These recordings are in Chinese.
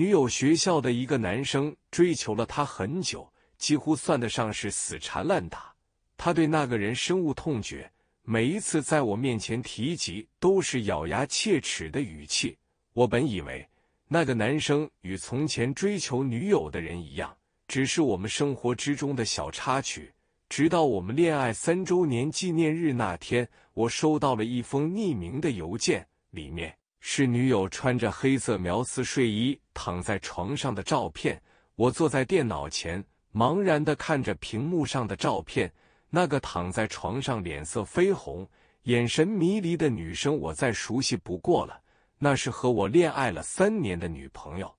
女友学校的一个男生追求了他很久，几乎算得上是死缠烂打。他对那个人深恶痛绝，每一次在我面前提及，都是咬牙切齿的语气。我本以为那个男生与从前追求女友的人一样，只是我们生活之中的小插曲。直到我们恋爱三周年纪念日那天，我收到了一封匿名的邮件，里面。是女友穿着黑色苗丝睡衣躺在床上的照片。我坐在电脑前，茫然的看着屏幕上的照片。那个躺在床上、脸色绯红、眼神迷离的女生，我再熟悉不过了。那是和我恋爱了三年的女朋友。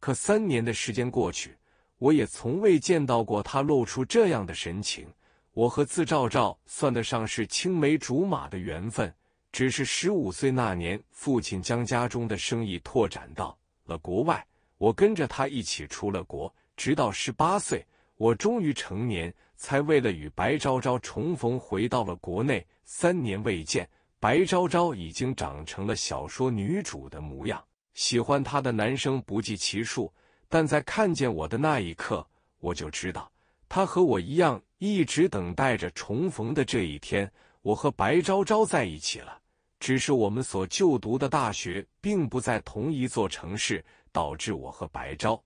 可三年的时间过去，我也从未见到过她露出这样的神情。我和自赵赵算得上是青梅竹马的缘分。只是十五岁那年，父亲将家中的生意拓展到了国外，我跟着他一起出了国。直到十八岁，我终于成年，才为了与白昭昭重逢，回到了国内。三年未见，白昭昭已经长成了小说女主的模样，喜欢她的男生不计其数。但在看见我的那一刻，我就知道，她和我一样，一直等待着重逢的这一天。我和白昭昭在一起了。只是我们所就读的大学并不在同一座城市，导致我和白昭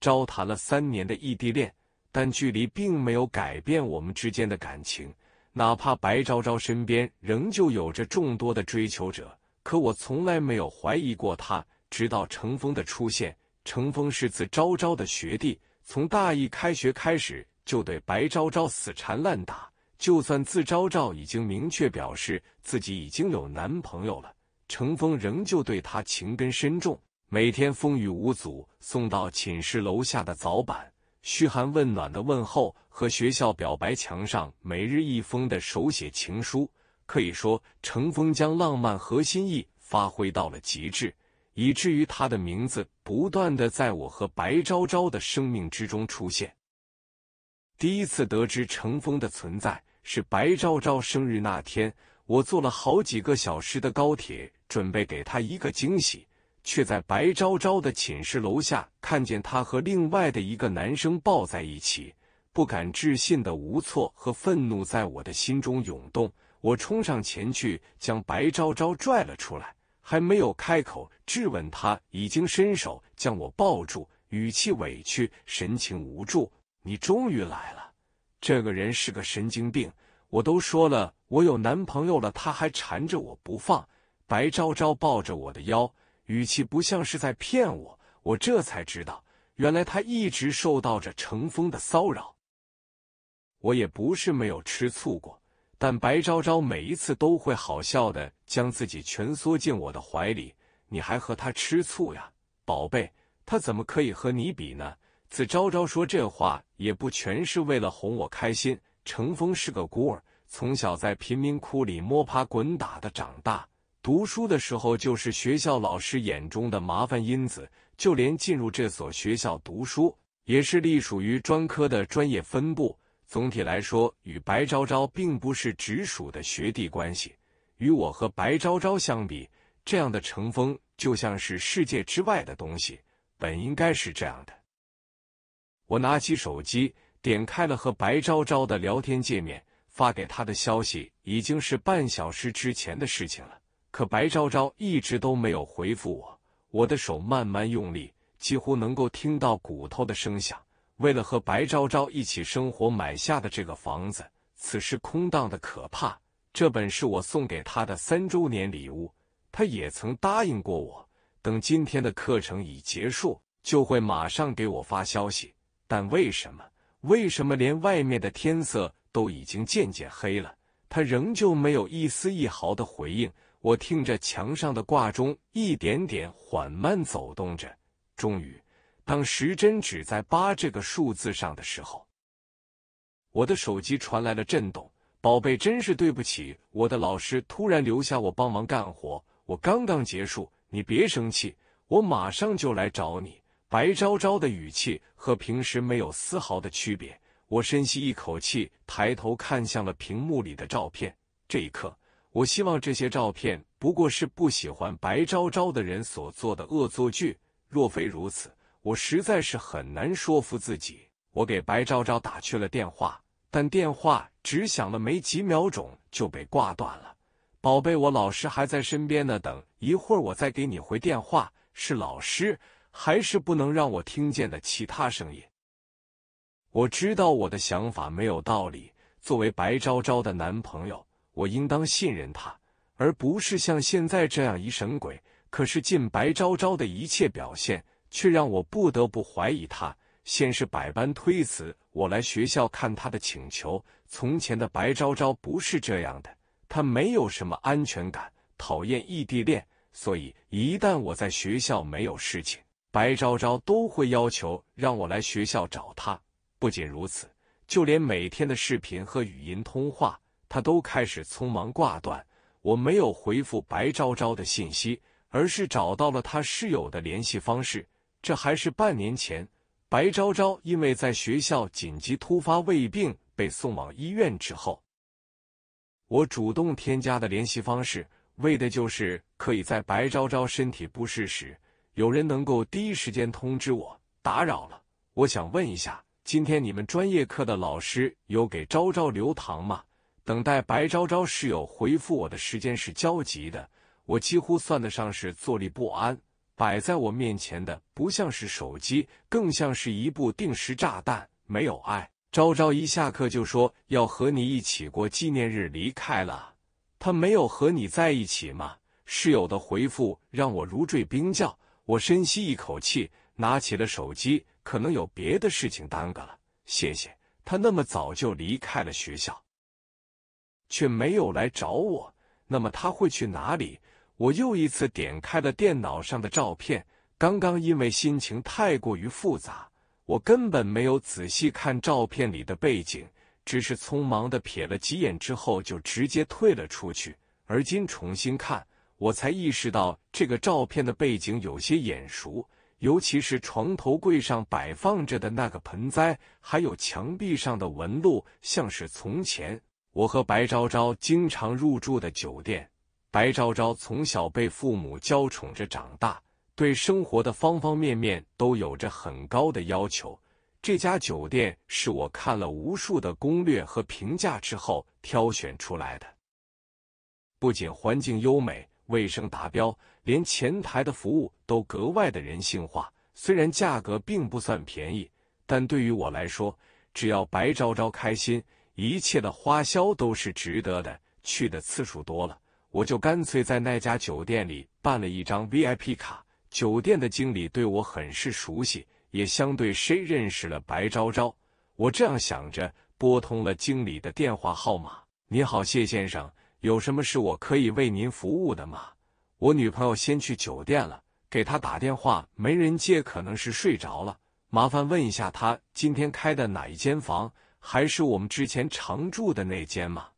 昭谈了三年的异地恋，但距离并没有改变我们之间的感情。哪怕白昭昭身边仍旧有着众多的追求者，可我从来没有怀疑过他。直到程峰的出现，程峰是自昭昭的学弟，从大一开学开始就对白昭昭死缠烂打。就算自昭昭已经明确表示自己已经有男朋友了，程峰仍旧对她情根深重，每天风雨无阻送到寝室楼下的早板，嘘寒问暖的问候和学校表白墙上每日一封的手写情书，可以说程峰将浪漫和心意发挥到了极致，以至于他的名字不断的在我和白昭昭的生命之中出现。第一次得知程峰的存在。是白昭昭生日那天，我坐了好几个小时的高铁，准备给她一个惊喜，却在白昭昭的寝室楼下看见她和另外的一个男生抱在一起。不敢置信的无措和愤怒在我的心中涌动，我冲上前去将白昭昭拽了出来，还没有开口质问她，已经伸手将我抱住，语气委屈，神情无助：“你终于来了。”这个人是个神经病！我都说了，我有男朋友了，他还缠着我不放。白昭昭抱着我的腰，语气不像是在骗我。我这才知道，原来他一直受到着程峰的骚扰。我也不是没有吃醋过，但白昭昭每一次都会好笑的将自己蜷缩进我的怀里。你还和他吃醋呀，宝贝？他怎么可以和你比呢？子昭昭说这话。也不全是为了哄我开心。程峰是个孤儿，从小在贫民窟里摸爬滚打的长大。读书的时候，就是学校老师眼中的麻烦因子。就连进入这所学校读书，也是隶属于专科的专业分部。总体来说，与白昭昭并不是直属的学弟关系。与我和白昭昭相比，这样的程峰就像是世界之外的东西。本应该是这样的。我拿起手机，点开了和白昭昭的聊天界面，发给她的消息已经是半小时之前的事情了。可白昭昭一直都没有回复我。我的手慢慢用力，几乎能够听到骨头的声响。为了和白昭昭一起生活，买下的这个房子，此时空荡的可怕。这本是我送给他的三周年礼物，他也曾答应过我，等今天的课程已结束，就会马上给我发消息。但为什么？为什么连外面的天色都已经渐渐黑了，他仍旧没有一丝一毫的回应？我听着墙上的挂钟一点点缓慢走动着，终于，当时针指在八这个数字上的时候，我的手机传来了震动。宝贝，真是对不起，我的老师突然留下我帮忙干活，我刚刚结束，你别生气，我马上就来找你。白昭昭的语气和平时没有丝毫的区别。我深吸一口气，抬头看向了屏幕里的照片。这一刻，我希望这些照片不过是不喜欢白昭昭的人所做的恶作剧。若非如此，我实在是很难说服自己。我给白昭昭打去了电话，但电话只响了没几秒钟就被挂断了。“宝贝，我老师还在身边呢，等一会儿我再给你回电话。”是老师。还是不能让我听见的其他声音。我知道我的想法没有道理。作为白昭昭的男朋友，我应当信任她，而不是像现在这样一神鬼。可是，近白昭昭的一切表现却让我不得不怀疑她。先是百般推辞我来学校看她的请求。从前的白昭昭不是这样的，她没有什么安全感，讨厌异地恋，所以一旦我在学校没有事情。白昭昭都会要求让我来学校找他。不仅如此，就连每天的视频和语音通话，他都开始匆忙挂断。我没有回复白昭昭的信息，而是找到了他室友的联系方式。这还是半年前，白昭昭因为在学校紧急突发胃病被送往医院之后，我主动添加的联系方式，为的就是可以在白昭昭身体不适时。有人能够第一时间通知我，打扰了。我想问一下，今天你们专业课的老师有给昭昭留堂吗？等待白昭昭室友回复我的时间是焦急的，我几乎算得上是坐立不安。摆在我面前的不像是手机，更像是一部定时炸弹。没有爱，昭昭一下课就说要和你一起过纪念日离开了。他没有和你在一起吗？室友的回复让我如坠冰窖。我深吸一口气，拿起了手机，可能有别的事情耽搁了。谢谢，他那么早就离开了学校，却没有来找我。那么他会去哪里？我又一次点开了电脑上的照片。刚刚因为心情太过于复杂，我根本没有仔细看照片里的背景，只是匆忙的瞥了几眼之后就直接退了出去。而今重新看。我才意识到，这个照片的背景有些眼熟，尤其是床头柜上摆放着的那个盆栽，还有墙壁上的纹路，像是从前我和白昭昭经常入住的酒店。白昭昭从小被父母娇宠着长大，对生活的方方面面都有着很高的要求。这家酒店是我看了无数的攻略和评价之后挑选出来的，不仅环境优美。卫生达标，连前台的服务都格外的人性化。虽然价格并不算便宜，但对于我来说，只要白昭昭开心，一切的花销都是值得的。去的次数多了，我就干脆在那家酒店里办了一张 VIP 卡。酒店的经理对我很是熟悉，也相对谁认识了白昭昭。我这样想着，拨通了经理的电话号码。你好，谢先生。有什么是我可以为您服务的吗？我女朋友先去酒店了，给她打电话没人接，可能是睡着了。麻烦问一下她今天开的哪一间房，还是我们之前常住的那间吗？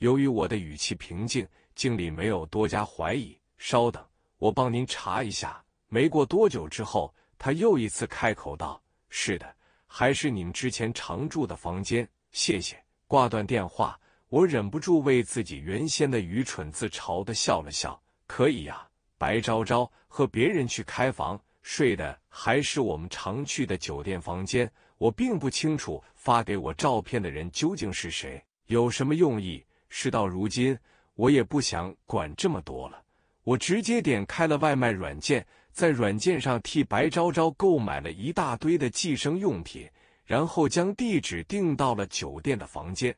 由于我的语气平静，经理没有多加怀疑。稍等，我帮您查一下。没过多久之后，他又一次开口道：“是的，还是你们之前常住的房间。”谢谢。挂断电话。我忍不住为自己原先的愚蠢自嘲的笑了笑。可以呀，白昭昭和别人去开房睡的还是我们常去的酒店房间。我并不清楚发给我照片的人究竟是谁，有什么用意。事到如今，我也不想管这么多了。我直接点开了外卖软件，在软件上替白昭昭购买了一大堆的寄生用品，然后将地址定到了酒店的房间。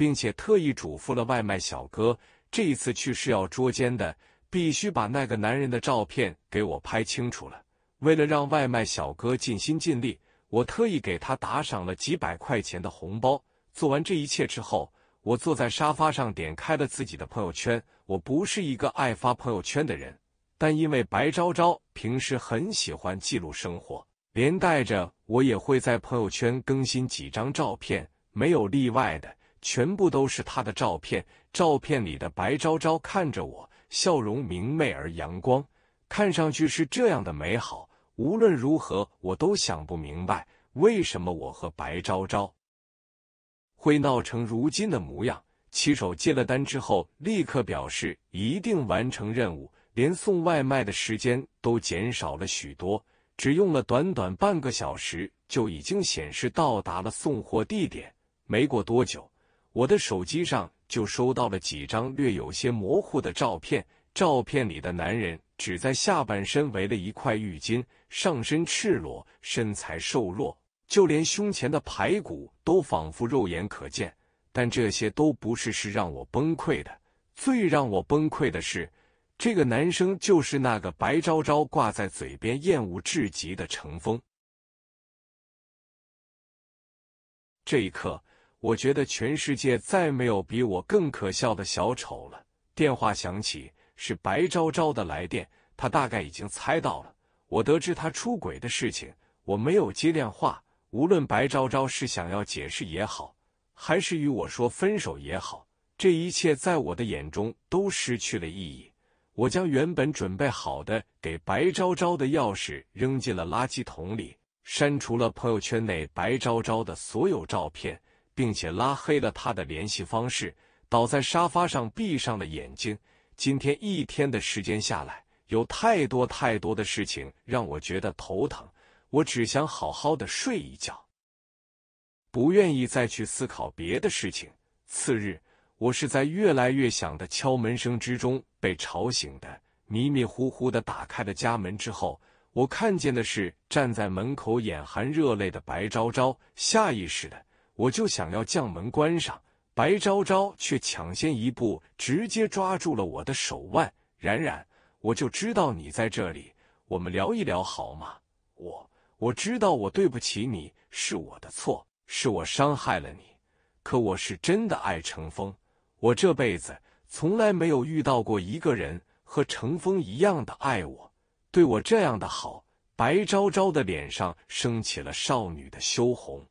并且特意嘱咐了外卖小哥，这一次去是要捉奸的，必须把那个男人的照片给我拍清楚了。为了让外卖小哥尽心尽力，我特意给他打赏了几百块钱的红包。做完这一切之后，我坐在沙发上，点开了自己的朋友圈。我不是一个爱发朋友圈的人，但因为白昭昭平时很喜欢记录生活，连带着我也会在朋友圈更新几张照片，没有例外的。全部都是他的照片，照片里的白昭昭看着我，笑容明媚而阳光，看上去是这样的美好。无论如何，我都想不明白，为什么我和白昭昭会闹成如今的模样。骑手接了单之后，立刻表示一定完成任务，连送外卖的时间都减少了许多，只用了短短半个小时就已经显示到达了送货地点。没过多久。我的手机上就收到了几张略有些模糊的照片，照片里的男人只在下半身围了一块浴巾，上身赤裸，身材瘦弱，就连胸前的排骨都仿佛肉眼可见。但这些都不是是让我崩溃的，最让我崩溃的是，这个男生就是那个白昭昭挂在嘴边厌恶至极的程峰。这一刻。我觉得全世界再没有比我更可笑的小丑了。电话响起，是白昭昭的来电。他大概已经猜到了我得知他出轨的事情。我没有接电话。无论白昭昭是想要解释也好，还是与我说分手也好，这一切在我的眼中都失去了意义。我将原本准备好的给白昭昭的钥匙扔进了垃圾桶里，删除了朋友圈内白昭昭的所有照片。并且拉黑了他的联系方式，倒在沙发上闭上了眼睛。今天一天的时间下来，有太多太多的事情让我觉得头疼，我只想好好的睡一觉，不愿意再去思考别的事情。次日，我是在越来越响的敲门声之中被吵醒的，迷迷糊糊的打开了家门之后，我看见的是站在门口眼含热泪的白昭昭，下意识的。我就想要将门关上，白昭昭却抢先一步，直接抓住了我的手腕。冉冉，我就知道你在这里，我们聊一聊好吗？我，我知道我对不起你，是我的错，是我伤害了你。可我是真的爱程峰，我这辈子从来没有遇到过一个人和程峰一样的爱我，对我这样的好。白昭昭的脸上升起了少女的羞红。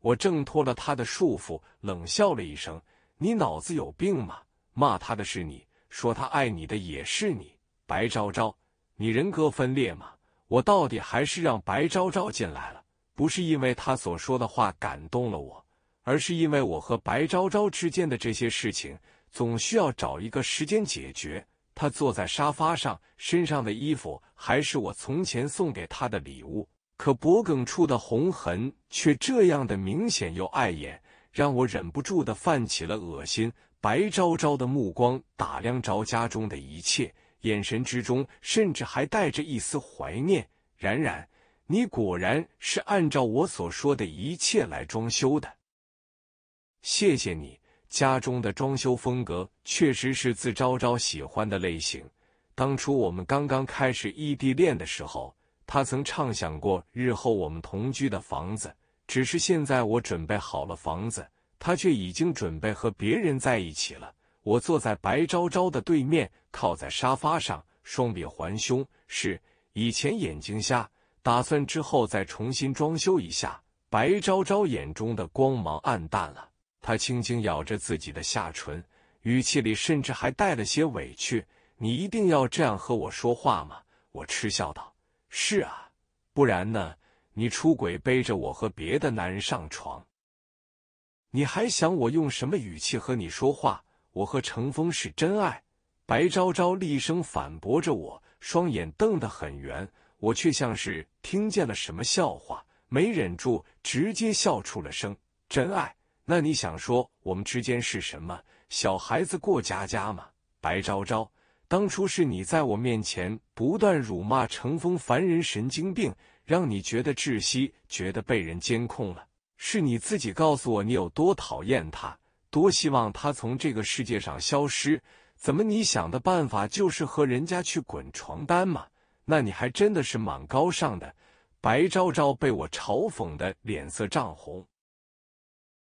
我挣脱了他的束缚，冷笑了一声：“你脑子有病吗？骂他的是你，说他爱你的也是你，白昭昭，你人格分裂吗？”我到底还是让白昭昭进来了，不是因为他所说的话感动了我，而是因为我和白昭昭之间的这些事情总需要找一个时间解决。他坐在沙发上，身上的衣服还是我从前送给他的礼物。可脖梗处的红痕却这样的明显又碍眼，让我忍不住的泛起了恶心。白昭昭的目光打量着家中的一切，眼神之中甚至还带着一丝怀念。然然，你果然是按照我所说的一切来装修的，谢谢你。家中的装修风格确实是自昭昭喜欢的类型。当初我们刚刚开始异地恋的时候。他曾畅想过日后我们同居的房子，只是现在我准备好了房子，他却已经准备和别人在一起了。我坐在白昭昭的对面，靠在沙发上，双臂环胸。是以前眼睛瞎，打算之后再重新装修一下。白昭昭眼中的光芒暗淡了，他轻轻咬着自己的下唇，语气里甚至还带了些委屈：“你一定要这样和我说话吗？”我嗤笑道。是啊，不然呢？你出轨背着我和别的男人上床，你还想我用什么语气和你说话？我和程峰是真爱！白昭昭厉声反驳着我，双眼瞪得很圆。我却像是听见了什么笑话，没忍住直接笑出了声。真爱？那你想说我们之间是什么？小孩子过家家吗？白昭昭。当初是你在我面前不断辱骂程峰，凡人神经病，让你觉得窒息，觉得被人监控了。是你自己告诉我你有多讨厌他，多希望他从这个世界上消失。怎么你想的办法就是和人家去滚床单嘛？那你还真的是蛮高尚的。白昭昭被我嘲讽的脸色涨红，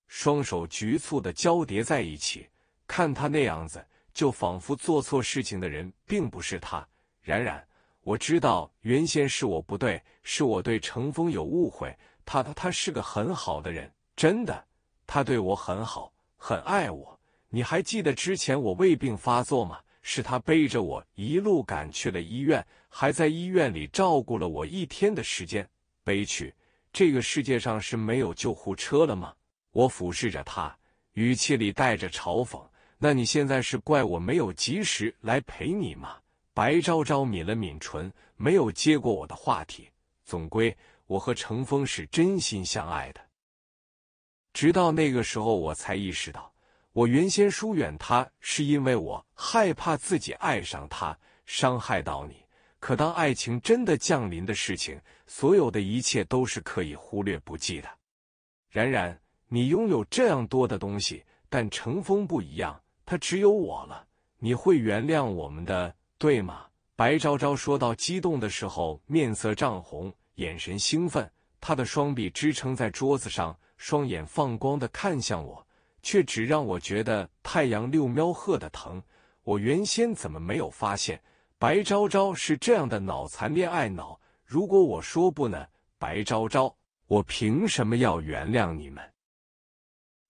双手局促的交叠在一起，看他那样子。就仿佛做错事情的人并不是他。然然，我知道原先是我不对，是我对程峰有误会。他他他是个很好的人，真的，他对我很好，很爱我。你还记得之前我胃病发作吗？是他背着我一路赶去了医院，还在医院里照顾了我一天的时间。悲剧，这个世界上是没有救护车了吗？我俯视着他，语气里带着嘲讽。那你现在是怪我没有及时来陪你吗？白昭昭抿了抿唇，没有接过我的话题。总归，我和程峰是真心相爱的。直到那个时候，我才意识到，我原先疏远他，是因为我害怕自己爱上他，伤害到你。可当爱情真的降临的事情，所有的一切都是可以忽略不计的。然然，你拥有这样多的东西，但程峰不一样。他只有我了，你会原谅我们的，对吗？白昭昭说到激动的时候，面色涨红，眼神兴奋。他的双臂支撑在桌子上，双眼放光的看向我，却只让我觉得太阳六喵赫的疼。我原先怎么没有发现白昭昭是这样的脑残恋爱脑？如果我说不呢？白昭昭，我凭什么要原谅你们？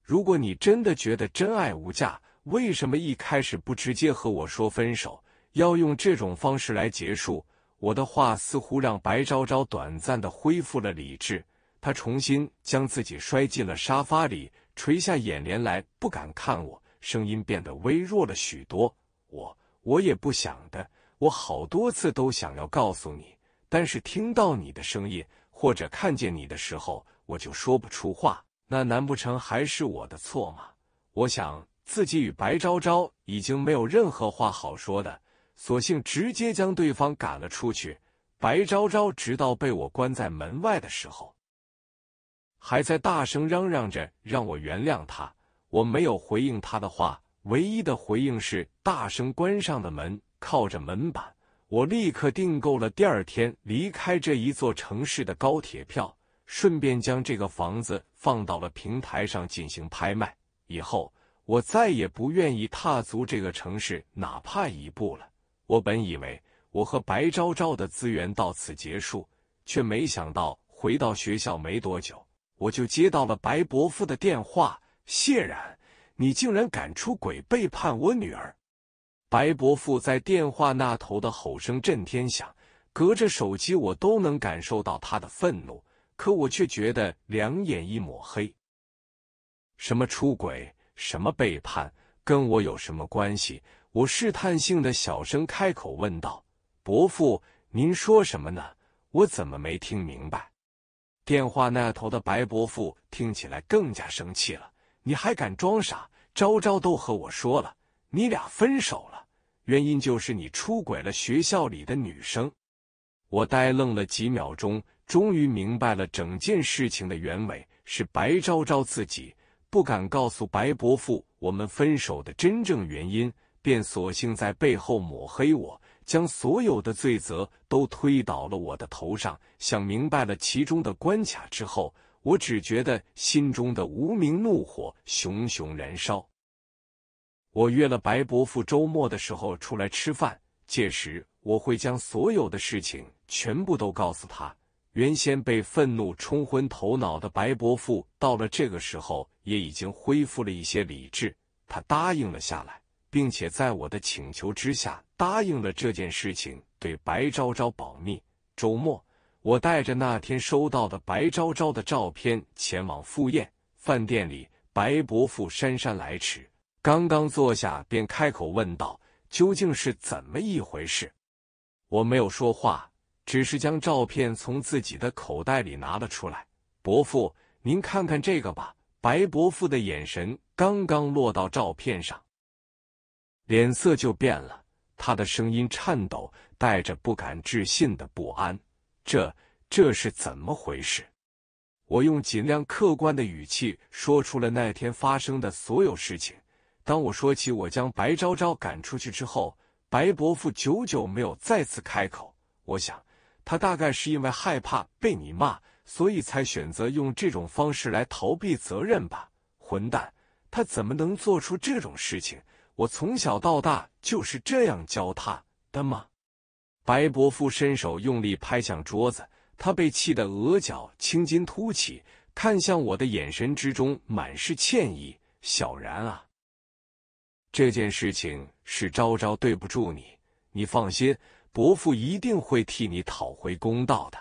如果你真的觉得真爱无价。为什么一开始不直接和我说分手，要用这种方式来结束？我的话似乎让白昭昭短暂的恢复了理智，他重新将自己摔进了沙发里，垂下眼帘来，不敢看我，声音变得微弱了许多。我我也不想的，我好多次都想要告诉你，但是听到你的声音或者看见你的时候，我就说不出话。那难不成还是我的错吗？我想。自己与白昭昭已经没有任何话好说的，索性直接将对方赶了出去。白昭昭直到被我关在门外的时候，还在大声嚷嚷着让我原谅他。我没有回应他的话，唯一的回应是大声关上的门。靠着门板，我立刻订购了第二天离开这一座城市的高铁票，顺便将这个房子放到了平台上进行拍卖。以后。我再也不愿意踏足这个城市，哪怕一步了。我本以为我和白昭昭的资源到此结束，却没想到回到学校没多久，我就接到了白伯父的电话：“谢然，你竟然敢出轨背叛我女儿！”白伯父在电话那头的吼声震天响，隔着手机我都能感受到他的愤怒，可我却觉得两眼一抹黑。什么出轨？什么背叛？跟我有什么关系？我试探性的小声开口问道：“伯父，您说什么呢？我怎么没听明白？”电话那头的白伯父听起来更加生气了：“你还敢装傻？昭昭都和我说了，你俩分手了，原因就是你出轨了学校里的女生。”我呆愣了几秒钟，终于明白了整件事情的原委，是白昭昭自己。不敢告诉白伯父我们分手的真正原因，便索性在背后抹黑我，将所有的罪责都推到了我的头上。想明白了其中的关卡之后，我只觉得心中的无名怒火熊熊燃烧。我约了白伯父周末的时候出来吃饭，届时我会将所有的事情全部都告诉他。原先被愤怒冲昏头脑的白伯父，到了这个时候也已经恢复了一些理智。他答应了下来，并且在我的请求之下答应了这件事情对白昭昭保密。周末，我带着那天收到的白昭昭的照片前往赴宴。饭店里，白伯父姗姗来迟，刚刚坐下便开口问道：“究竟是怎么一回事？”我没有说话。只是将照片从自己的口袋里拿了出来。伯父，您看看这个吧。白伯父的眼神刚刚落到照片上，脸色就变了。他的声音颤抖，带着不敢置信的不安。这这是怎么回事？我用尽量客观的语气说出了那天发生的所有事情。当我说起我将白昭昭赶出去之后，白伯父久久没有再次开口。我想。他大概是因为害怕被你骂，所以才选择用这种方式来逃避责任吧？混蛋，他怎么能做出这种事情？我从小到大就是这样教他的吗？白伯父伸手用力拍向桌子，他被气得额角青筋凸起，看向我的眼神之中满是歉意。小然啊，这件事情是昭昭对不住你，你放心。伯父一定会替你讨回公道的。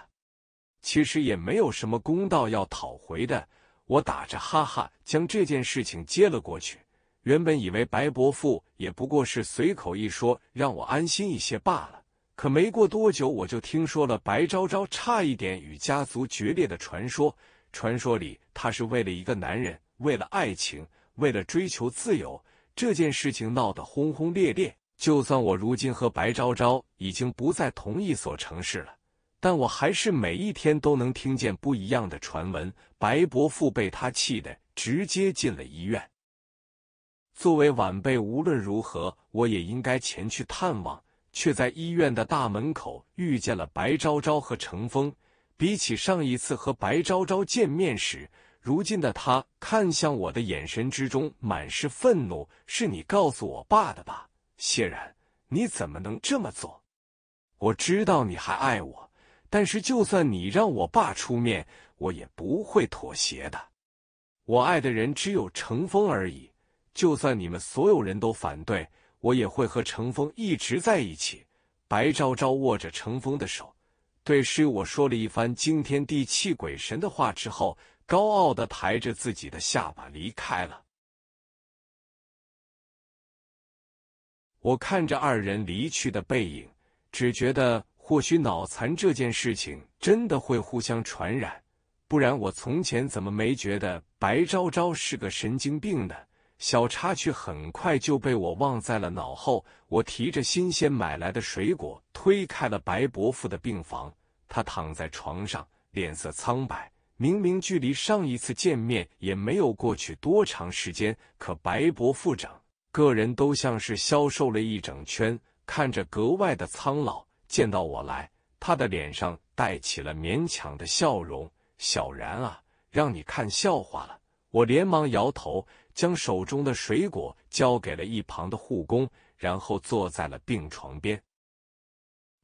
其实也没有什么公道要讨回的。我打着哈哈将这件事情接了过去。原本以为白伯父也不过是随口一说，让我安心一些罢了。可没过多久，我就听说了白昭昭差一点与家族决裂的传说。传说里，她是为了一个男人，为了爱情，为了追求自由。这件事情闹得轰轰烈烈。就算我如今和白昭昭已经不在同一所城市了，但我还是每一天都能听见不一样的传闻。白伯父被他气得直接进了医院。作为晚辈，无论如何我也应该前去探望，却在医院的大门口遇见了白昭昭和程峰。比起上一次和白昭昭见面时，如今的他看向我的眼神之中满是愤怒。是你告诉我爸的吧？谢然，你怎么能这么做？我知道你还爱我，但是就算你让我爸出面，我也不会妥协的。我爱的人只有程峰而已，就算你们所有人都反对，我也会和程峰一直在一起。白昭昭握着程峰的手，对师我说了一番惊天地泣鬼神的话之后，高傲的抬着自己的下巴离开了。我看着二人离去的背影，只觉得或许脑残这件事情真的会互相传染，不然我从前怎么没觉得白昭昭是个神经病呢？小插曲很快就被我忘在了脑后。我提着新鲜买来的水果，推开了白伯父的病房。他躺在床上，脸色苍白。明明距离上一次见面也没有过去多长时间，可白伯父整。个人都像是消瘦了一整圈，看着格外的苍老。见到我来，他的脸上带起了勉强的笑容。“小然啊，让你看笑话了。”我连忙摇头，将手中的水果交给了一旁的护工，然后坐在了病床边，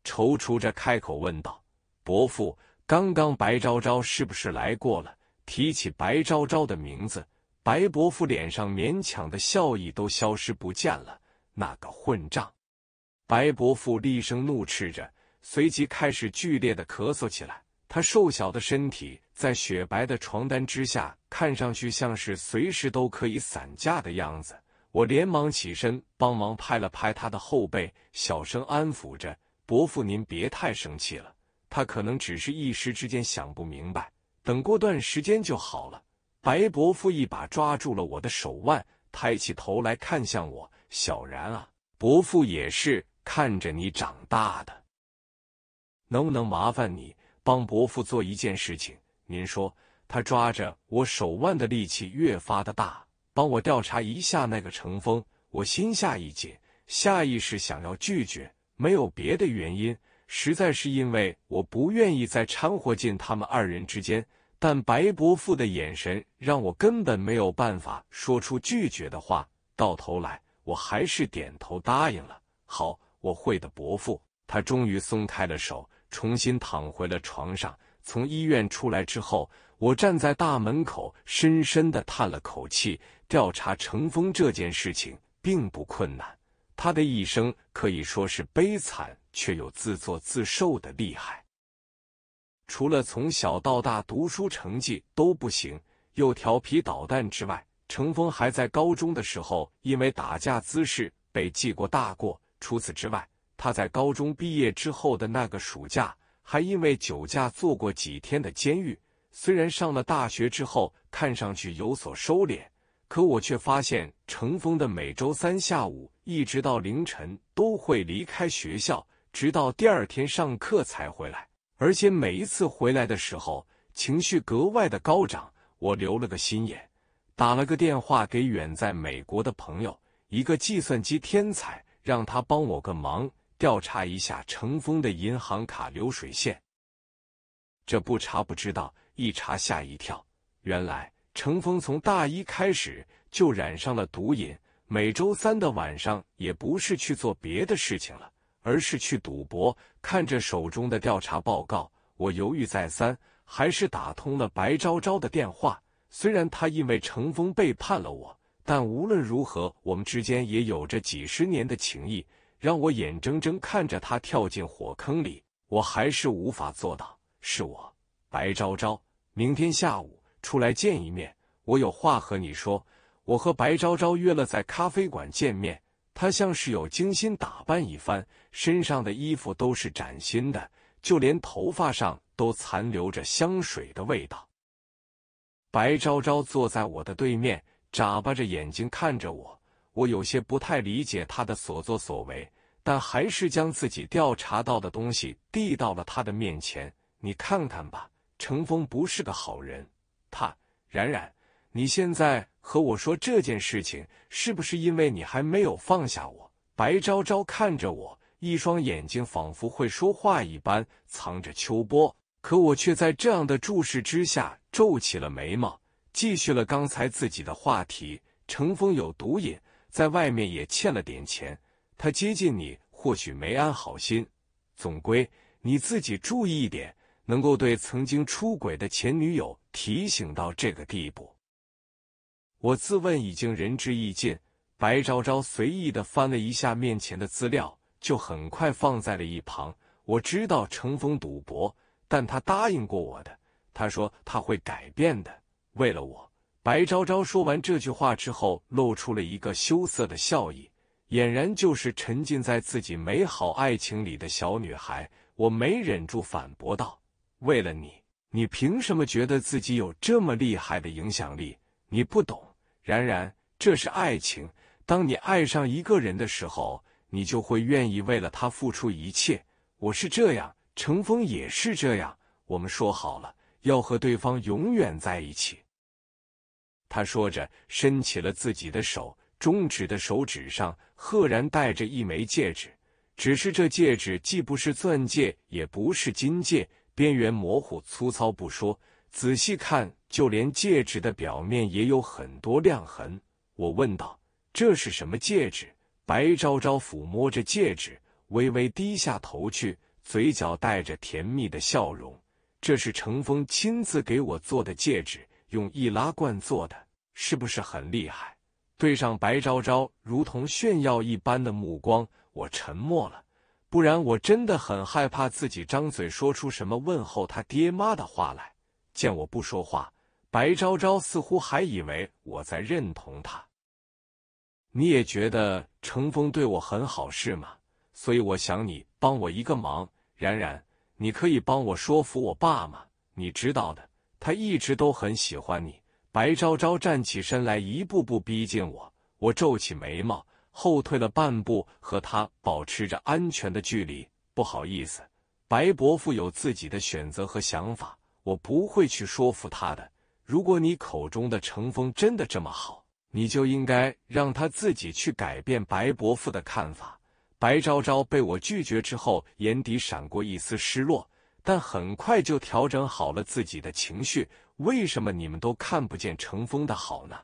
踌躇着开口问道：“伯父，刚刚白昭昭是不是来过了？”提起白昭昭的名字。白伯父脸上勉强的笑意都消失不见了。那个混账！白伯父厉声怒斥着，随即开始剧烈的咳嗽起来。他瘦小的身体在雪白的床单之下，看上去像是随时都可以散架的样子。我连忙起身帮忙拍了拍他的后背，小声安抚着：“伯父，您别太生气了。他可能只是一时之间想不明白，等过段时间就好了。”白伯父一把抓住了我的手腕，抬起头来看向我：“小然啊，伯父也是看着你长大的，能不能麻烦你帮伯父做一件事情？”您说，他抓着我手腕的力气越发的大，帮我调查一下那个程峰。我心下一紧，下意识想要拒绝，没有别的原因，实在是因为我不愿意再掺和进他们二人之间。但白伯父的眼神让我根本没有办法说出拒绝的话，到头来我还是点头答应了。好，我会的，伯父。他终于松开了手，重新躺回了床上。从医院出来之后，我站在大门口，深深的叹了口气。调查程峰这件事情并不困难，他的一生可以说是悲惨却又自作自受的厉害。除了从小到大读书成绩都不行，又调皮捣蛋之外，程峰还在高中的时候因为打架滋事被记过大过。除此之外，他在高中毕业之后的那个暑假，还因为酒驾坐过几天的监狱。虽然上了大学之后看上去有所收敛，可我却发现程峰的每周三下午一直到凌晨都会离开学校，直到第二天上课才回来。而且每一次回来的时候，情绪格外的高涨。我留了个心眼，打了个电话给远在美国的朋友，一个计算机天才，让他帮我个忙，调查一下程峰的银行卡流水线。这不查不知道，一查吓一跳。原来程峰从大一开始就染上了毒瘾，每周三的晚上也不是去做别的事情了。而是去赌博。看着手中的调查报告，我犹豫再三，还是打通了白昭昭的电话。虽然他因为程峰背叛了我，但无论如何，我们之间也有着几十年的情谊。让我眼睁睁看着他跳进火坑里，我还是无法做到。是我，白昭昭，明天下午出来见一面，我有话和你说。我和白昭昭约了在咖啡馆见面。他像是有精心打扮一番，身上的衣服都是崭新的，就连头发上都残留着香水的味道。白昭昭坐在我的对面，眨巴着眼睛看着我，我有些不太理解他的所作所为，但还是将自己调查到的东西递到了他的面前：“你看看吧，程峰不是个好人，他……冉冉。”你现在和我说这件事情，是不是因为你还没有放下我？白昭昭看着我，一双眼睛仿佛会说话一般，藏着秋波。可我却在这样的注视之下皱起了眉毛，继续了刚才自己的话题。程峰有毒瘾，在外面也欠了点钱，他接近你或许没安好心。总归你自己注意一点，能够对曾经出轨的前女友提醒到这个地步。我自问已经仁至义尽，白昭昭随意的翻了一下面前的资料，就很快放在了一旁。我知道程风赌博，但他答应过我的，他说他会改变的，为了我。白昭昭说完这句话之后，露出了一个羞涩的笑意，俨然就是沉浸在自己美好爱情里的小女孩。我没忍住反驳道：“为了你，你凭什么觉得自己有这么厉害的影响力？你不懂。”然然，这是爱情。当你爱上一个人的时候，你就会愿意为了他付出一切。我是这样，程峰也是这样。我们说好了，要和对方永远在一起。他说着，伸起了自己的手，中指的手指上赫然戴着一枚戒指。只是这戒指既不是钻戒，也不是金戒，边缘模糊粗糙不说，仔细看。就连戒指的表面也有很多亮痕，我问道：“这是什么戒指？”白昭昭抚摸着戒指，微微低下头去，嘴角带着甜蜜的笑容。这是程峰亲自给我做的戒指，用易拉罐做的，是不是很厉害？对上白昭昭如同炫耀一般的目光，我沉默了。不然我真的很害怕自己张嘴说出什么问候他爹妈的话来。见我不说话。白昭昭似乎还以为我在认同他，你也觉得程峰对我很好是吗？所以我想你帮我一个忙，然然，你可以帮我说服我爸吗？你知道的，他一直都很喜欢你。白昭昭站起身来，一步步逼近我，我皱起眉毛，后退了半步，和他保持着安全的距离。不好意思，白伯父有自己的选择和想法，我不会去说服他的。如果你口中的程峰真的这么好，你就应该让他自己去改变白伯父的看法。白昭昭被我拒绝之后，眼底闪过一丝失落，但很快就调整好了自己的情绪。为什么你们都看不见程峰的好呢？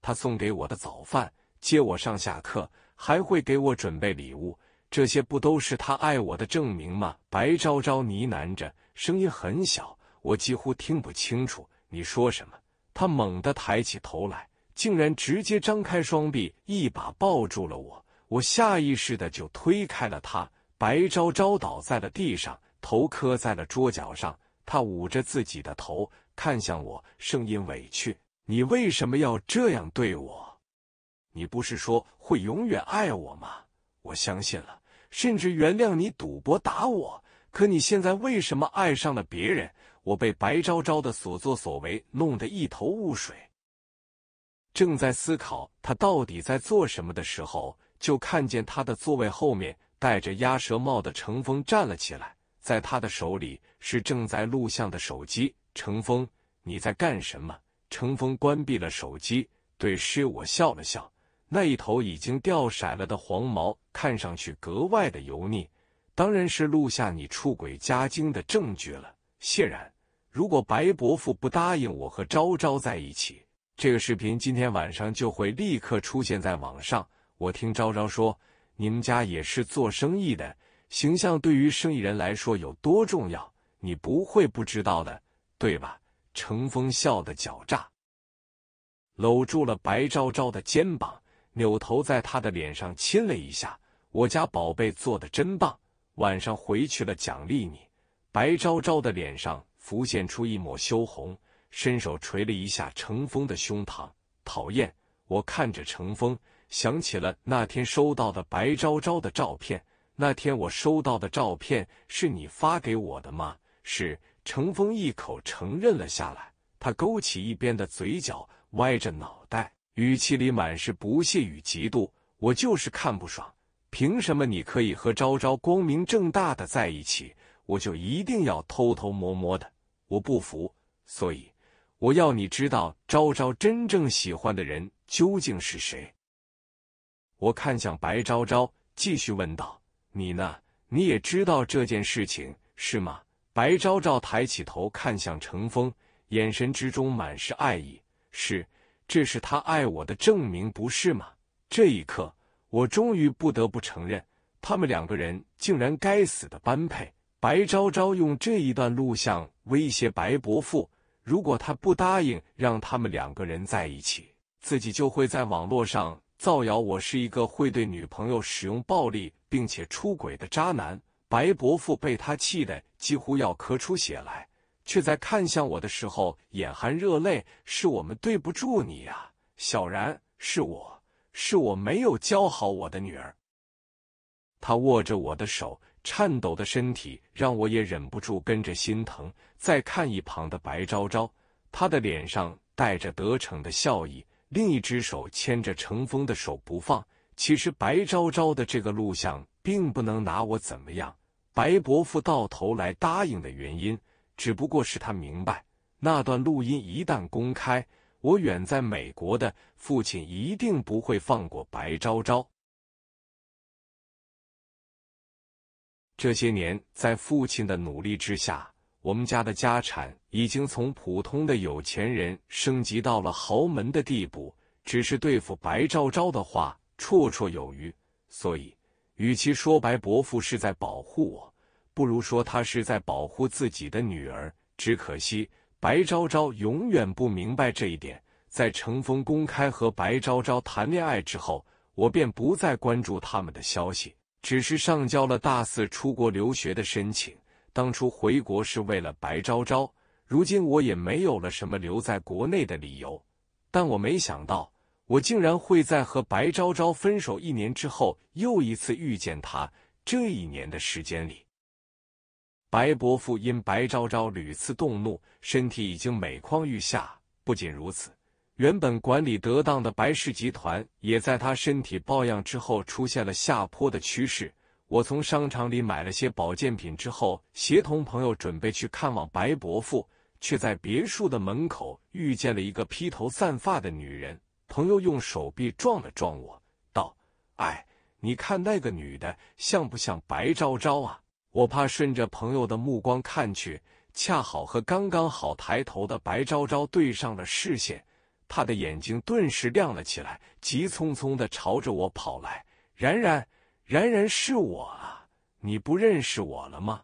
他送给我的早饭，接我上下课，还会给我准备礼物，这些不都是他爱我的证明吗？白昭昭呢喃着，声音很小，我几乎听不清楚。你说什么？他猛地抬起头来，竟然直接张开双臂，一把抱住了我。我下意识的就推开了他，白昭昭倒在了地上，头磕在了桌角上。他捂着自己的头，看向我，声音委屈：“你为什么要这样对我？你不是说会永远爱我吗？我相信了，甚至原谅你赌博打我。可你现在为什么爱上了别人？”我被白昭昭的所作所为弄得一头雾水，正在思考他到底在做什么的时候，就看见他的座位后面戴着鸭舌帽的程峰站了起来，在他的手里是正在录像的手机。程峰，你在干什么？程峰关闭了手机，对师我笑了笑。那一头已经掉色了的黄毛看上去格外的油腻，当然是录下你出轨加精的证据了。谢然，如果白伯父不答应我和昭昭在一起，这个视频今天晚上就会立刻出现在网上。我听昭昭说，你们家也是做生意的，形象对于生意人来说有多重要，你不会不知道的，对吧？程峰笑得狡诈，搂住了白昭昭的肩膀，扭头在他的脸上亲了一下。我家宝贝做的真棒，晚上回去了奖励你。白昭昭的脸上浮现出一抹羞红，伸手捶了一下程峰的胸膛。讨厌！我看着程峰，想起了那天收到的白昭昭的照片。那天我收到的照片是你发给我的吗？是。程峰一口承认了下来。他勾起一边的嘴角，歪着脑袋，语气里满是不屑与嫉妒。我就是看不爽，凭什么你可以和昭昭光明正大的在一起？我就一定要偷偷摸摸的，我不服，所以我要你知道昭昭真正喜欢的人究竟是谁。我看向白昭昭，继续问道：“你呢？你也知道这件事情是吗？”白昭昭抬起头看向程峰，眼神之中满是爱意。是，这是他爱我的证明，不是吗？这一刻，我终于不得不承认，他们两个人竟然该死的般配。白昭昭用这一段录像威胁白伯父，如果他不答应让他们两个人在一起，自己就会在网络上造谣我是一个会对女朋友使用暴力并且出轨的渣男。白伯父被他气得几乎要咳出血来，却在看向我的时候眼含热泪：“是我们对不住你呀，小然，是我，是我没有教好我的女儿。”他握着我的手。颤抖的身体让我也忍不住跟着心疼。再看一旁的白昭昭，她的脸上带着得逞的笑意，另一只手牵着程峰的手不放。其实白昭昭的这个录像并不能拿我怎么样。白伯父到头来答应的原因，只不过是他明白，那段录音一旦公开，我远在美国的父亲一定不会放过白昭昭。这些年，在父亲的努力之下，我们家的家产已经从普通的有钱人升级到了豪门的地步。只是对付白昭昭的话，绰绰有余。所以，与其说白伯父是在保护我，不如说他是在保护自己的女儿。只可惜，白昭昭永远不明白这一点。在程峰公开和白昭昭谈恋爱之后，我便不再关注他们的消息。只是上交了大四出国留学的申请。当初回国是为了白昭昭，如今我也没有了什么留在国内的理由。但我没想到，我竟然会在和白昭昭分手一年之后，又一次遇见他。这一年的时间里，白伯父因白昭昭屡次动怒，身体已经每况愈下。不仅如此。原本管理得当的白氏集团，也在他身体抱恙之后出现了下坡的趋势。我从商场里买了些保健品之后，协同朋友准备去看望白伯父，却在别墅的门口遇见了一个披头散发的女人。朋友用手臂撞了撞我，道：“哎，你看那个女的，像不像白昭昭啊？”我怕顺着朋友的目光看去，恰好和刚刚好抬头的白昭昭对上了视线。他的眼睛顿时亮了起来，急匆匆的朝着我跑来。然然，然然是我啊！你不认识我了吗？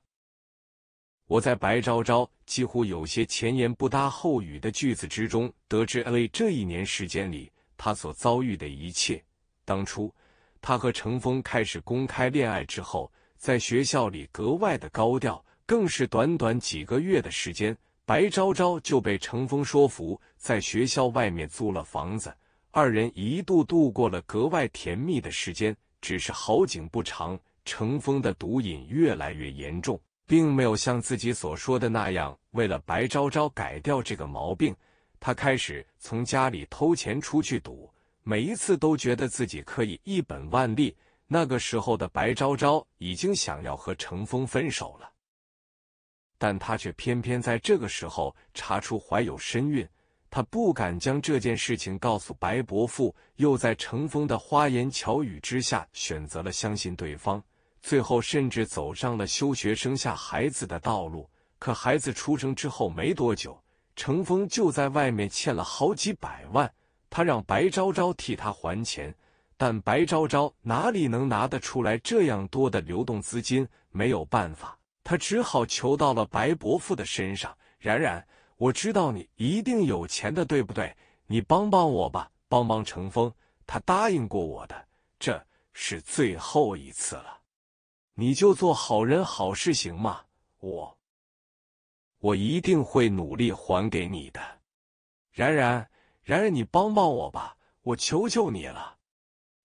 我在白昭昭几乎有些前言不搭后语的句子之中，得知 A 这一年时间里他所遭遇的一切。当初他和程峰开始公开恋爱之后，在学校里格外的高调，更是短短几个月的时间。白昭昭就被程峰说服，在学校外面租了房子，二人一度度过了格外甜蜜的时间。只是好景不长，程峰的毒瘾越来越严重，并没有像自己所说的那样为了白昭昭改掉这个毛病。他开始从家里偷钱出去赌，每一次都觉得自己可以一本万利。那个时候的白昭昭已经想要和程峰分手了。但他却偏偏在这个时候查出怀有身孕，他不敢将这件事情告诉白伯父，又在程峰的花言巧语之下选择了相信对方，最后甚至走上了休学生下孩子的道路。可孩子出生之后没多久，程峰就在外面欠了好几百万，他让白昭昭替他还钱，但白昭昭哪里能拿得出来这样多的流动资金？没有办法。他只好求到了白伯父的身上。然然，我知道你一定有钱的，对不对？你帮帮我吧，帮帮成风。他答应过我的，这是最后一次了。你就做好人好事行吗？我，我一定会努力还给你的。然然，然然，你帮帮我吧，我求求你了。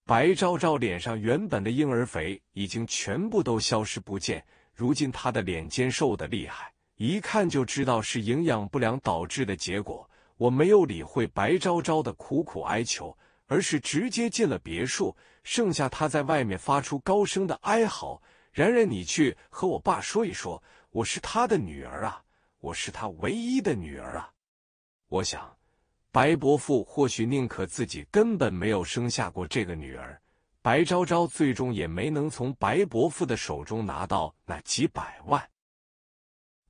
白昭昭脸上原本的婴儿肥已经全部都消失不见。如今他的脸尖瘦的厉害，一看就知道是营养不良导致的结果。我没有理会白昭昭的苦苦哀求，而是直接进了别墅，剩下他在外面发出高声的哀嚎。然然，你去和我爸说一说，我是他的女儿啊，我是他唯一的女儿啊。我想，白伯父或许宁可自己根本没有生下过这个女儿。白昭昭最终也没能从白伯父的手中拿到那几百万。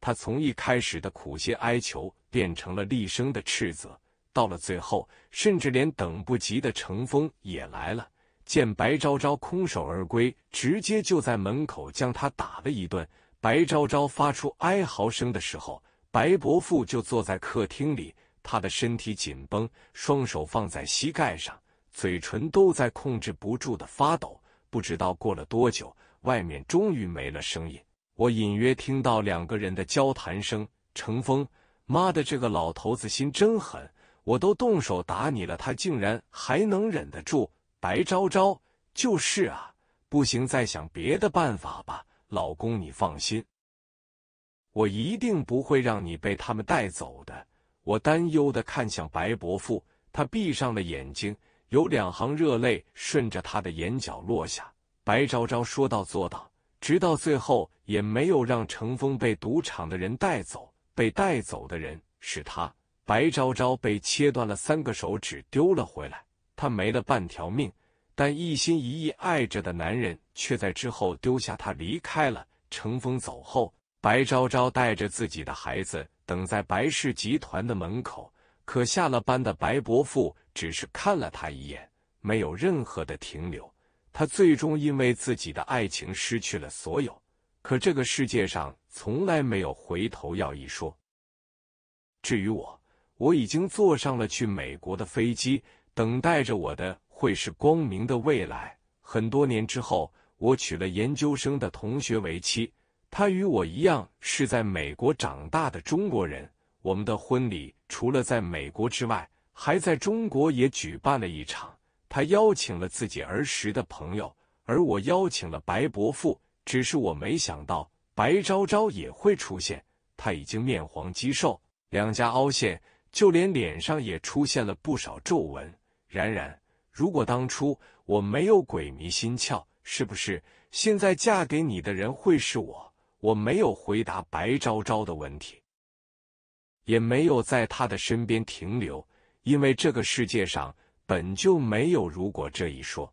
他从一开始的苦心哀求，变成了厉声的斥责，到了最后，甚至连等不及的程峰也来了。见白昭昭空手而归，直接就在门口将他打了一顿。白昭昭发出哀嚎声的时候，白伯父就坐在客厅里，他的身体紧绷，双手放在膝盖上。嘴唇都在控制不住的发抖。不知道过了多久，外面终于没了声音。我隐约听到两个人的交谈声：“程峰，妈的，这个老头子心真狠！我都动手打你了，他竟然还能忍得住。”“白昭昭，就是啊，不行，再想别的办法吧。”“老公，你放心，我一定不会让你被他们带走的。”我担忧的看向白伯父，他闭上了眼睛。有两行热泪顺着他的眼角落下。白昭昭说到做到，直到最后也没有让程峰被赌场的人带走。被带走的人是他，白昭昭被切断了三个手指，丢了回来。他没了半条命，但一心一意爱着的男人却在之后丢下他离开了。程峰走后，白昭昭带着自己的孩子等在白氏集团的门口。可下了班的白伯父。只是看了他一眼，没有任何的停留。他最终因为自己的爱情失去了所有。可这个世界上从来没有回头药一说。至于我，我已经坐上了去美国的飞机，等待着我的会是光明的未来。很多年之后，我娶了研究生的同学为妻，她与我一样是在美国长大的中国人。我们的婚礼除了在美国之外。还在中国也举办了一场，他邀请了自己儿时的朋友，而我邀请了白伯父。只是我没想到白昭昭也会出现。他已经面黄肌瘦，两颊凹陷，就连脸上也出现了不少皱纹。然然，如果当初我没有鬼迷心窍，是不是现在嫁给你的人会是我？我没有回答白昭昭的问题，也没有在他的身边停留。因为这个世界上本就没有“如果”这一说。